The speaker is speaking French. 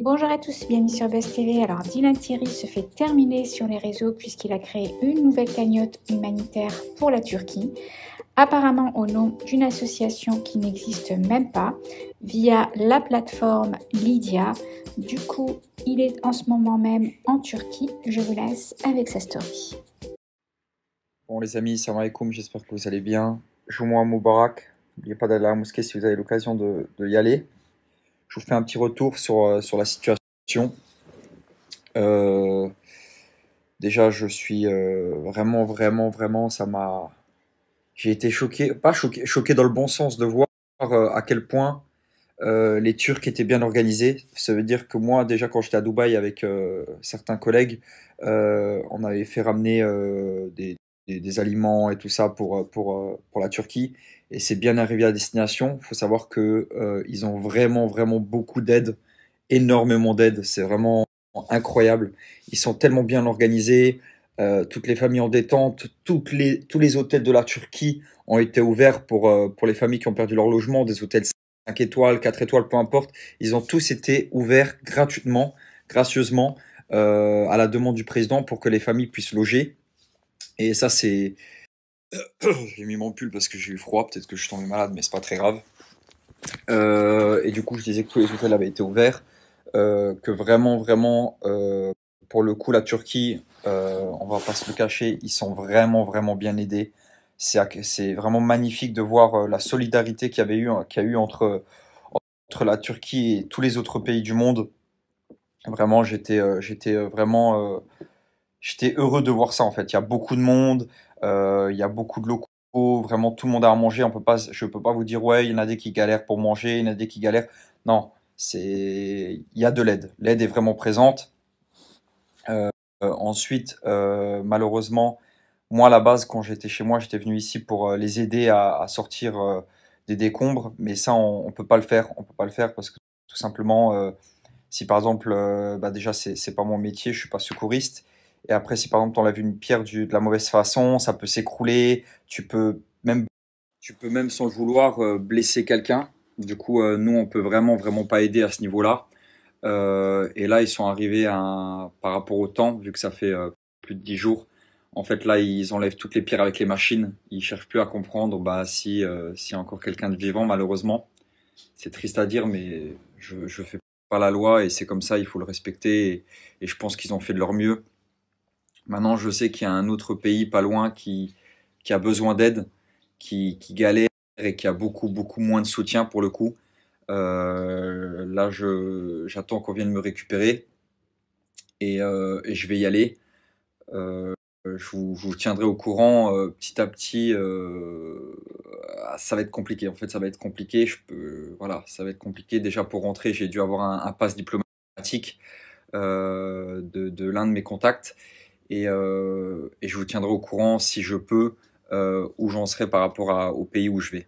Bonjour à tous, bienvenue sur Best TV. Alors Dylan Thierry se fait terminer sur les réseaux puisqu'il a créé une nouvelle cagnotte humanitaire pour la Turquie, apparemment au nom d'une association qui n'existe même pas, via la plateforme Lydia. Du coup, il est en ce moment même en Turquie. Je vous laisse avec sa story. Bon les amis, salam alaikum, j'espère que vous allez bien. à Moubarak, n'oubliez pas d'aller à la mosquée si vous avez l'occasion de y aller je vous fais un petit retour sur, euh, sur la situation. Euh, déjà, je suis euh, vraiment, vraiment, vraiment, ça m'a. J'ai été choqué, pas choqué, choqué dans le bon sens de voir à quel point les Turcs étaient bien organisés. Ça veut dire que moi, déjà, quand j'étais à Dubaï avec certains collègues, on avait fait ramener des, des, aliments et tout ça pour, euh, euh, pour, la Turquie. Et c'est bien arrivé à destination. Il faut savoir qu'ils euh, ont vraiment, vraiment beaucoup d'aide, énormément d'aide. C'est vraiment incroyable. Ils sont tellement bien organisés. toutes les familles en détente, toutes les, tous les hôtels de la Turquie ont été ouverts pour, pour les familles qui ont perdu leur logement, des hôtels 5 étoiles, 4 étoiles, peu importe. Ils ont tous été ouverts gratuitement, gracieusement, à la demande du président pour que les familles puissent loger et ça, c'est. j'ai mis mon pull parce que j'ai eu froid, peut-être que je suis tombé malade, mais c'est pas très grave. Euh, et du coup, je disais que tous les hôtels avaient été ouverts, euh, que vraiment, vraiment, euh, pour le coup, la Turquie, on va pas se le cacher, ils sont vraiment, vraiment bien aidés. C'est vraiment magnifique de voir la solidarité qu'il y avait eu, hein, qu'il y a eu entre, entre la Turquie et tous les autres pays du monde. Vraiment, j'étais j'étais vraiment j'étais heureux de voir ça en fait. Il y a beaucoup de monde, euh, il y a beaucoup de locaux, vraiment tout le monde a à manger. On peut pas, je ne peux pas vous dire ouais, il y en a des qui galèrent pour manger, il y en a des qui galèrent. Non, il y a de l'aide. L'aide est vraiment présente. Euh, euh, ensuite, malheureusement, moi à la base, quand j'étais chez moi, j'étais venu ici pour les aider à, sortir des décombres, mais ça, on ne peut pas le faire. On peut pas le faire parce que tout simplement, si par exemple, bah déjà, c'est pas mon métier, je suis pas secouriste, et après, si par exemple, tu enlèves une pierre de la mauvaise façon, ça peut s'écrouler. Tu peux même, tu peux même sans vouloir euh, blesser quelqu'un. Du coup, euh, nous, on peut vraiment, vraiment pas aider à ce niveau-là. Euh, et là, ils sont arrivés par rapport au temps, vu que ça fait plus de 10 jours. En fait, là, ils enlèvent toutes les pierres avec les machines. Ils cherchent plus à comprendre bah, si s'il y a encore quelqu'un de vivant, malheureusement. C'est triste à dire, mais je, ne fais pas la loi et c'est comme ça, il faut le respecter. et je pense qu'ils ont fait de leur mieux. Maintenant, je sais qu'il y a un autre pays pas loin qui, qui a besoin d'aide, qui, qui, galère et qui a beaucoup, beaucoup moins de soutien pour le coup. Euh, là, j'attends qu'on vienne me récupérer et, euh, je vais y aller. Euh, je, vous, tiendrai au courant petit à petit. ça va être compliqué. En fait, ça va être compliqué. Je peux, voilà, ça va être compliqué. Déjà pour rentrer, j'ai dû avoir un, un passe diplomatique de, de l'un de mes contacts. Et, euh, et, je vous tiendrai au courant si je peux euh, où j'en serai par rapport à, au pays où je vais.